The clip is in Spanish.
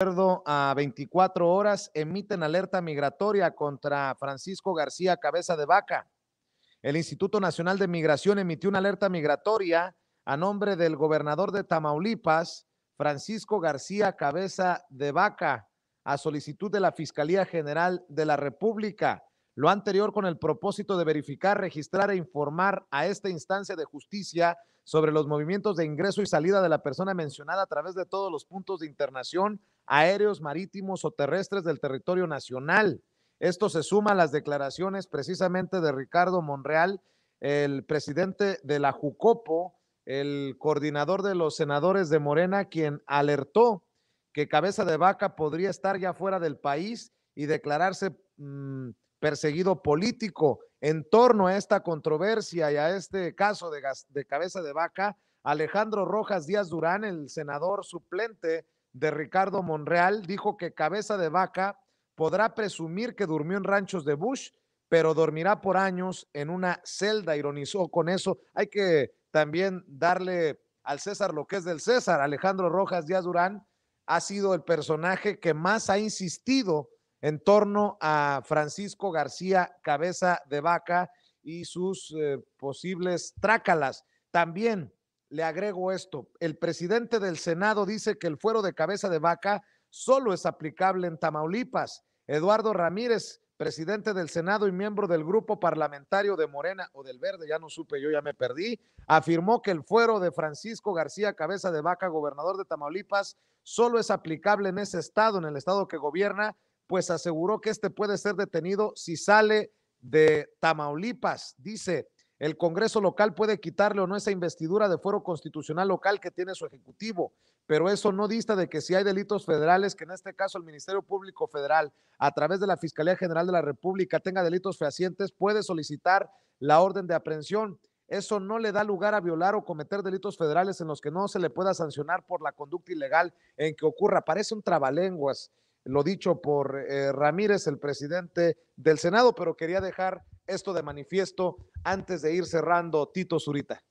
acuerdo a 24 horas, emiten alerta migratoria contra Francisco García Cabeza de Vaca. El Instituto Nacional de Migración emitió una alerta migratoria a nombre del gobernador de Tamaulipas, Francisco García Cabeza de Vaca, a solicitud de la Fiscalía General de la República. Lo anterior con el propósito de verificar, registrar e informar a esta instancia de justicia sobre los movimientos de ingreso y salida de la persona mencionada a través de todos los puntos de internación aéreos, marítimos o terrestres del territorio nacional. Esto se suma a las declaraciones precisamente de Ricardo Monreal, el presidente de la Jucopo, el coordinador de los senadores de Morena, quien alertó que Cabeza de Vaca podría estar ya fuera del país y declararse mm, perseguido político. En torno a esta controversia y a este caso de, cabeza de vaca, Alejandro Rojas Díaz Durán, el senador suplente de Ricardo Monreal, dijo que cabeza de vaca podrá presumir que durmió en ranchos de Bush, pero dormirá por años en una celda, ironizó con eso. Hay que también darle al César lo que es del César. Alejandro Rojas Díaz Durán ha sido el personaje que más ha insistido en torno a Francisco García Cabeza de Vaca y sus eh, posibles trácalas. También le agrego esto, el presidente del Senado dice que el fuero de cabeza de vaca solo es aplicable en Tamaulipas. Eduardo Ramírez, presidente del Senado y miembro del grupo parlamentario de Morena o del Verde, ya no supe, yo ya me perdí, afirmó que el fuero de Francisco García Cabeza de Vaca, gobernador de Tamaulipas, solo es aplicable en ese estado, en el estado que gobierna, pues aseguró que este puede ser detenido si sale de Tamaulipas. Dice, el Congreso local puede quitarle o no esa investidura de fuero constitucional local que tiene su Ejecutivo, pero eso no dista de que si hay delitos federales, que en este caso el Ministerio Público Federal, a través de la Fiscalía General de la República, tenga delitos fehacientes, puede solicitar la orden de aprehensión. Eso no le da lugar a violar o cometer delitos federales en los que no se le pueda sancionar por la conducta ilegal en que ocurra. Parece un trabalenguas lo dicho por eh, Ramírez, el presidente del Senado, pero quería dejar esto de manifiesto antes de ir cerrando, Tito Zurita.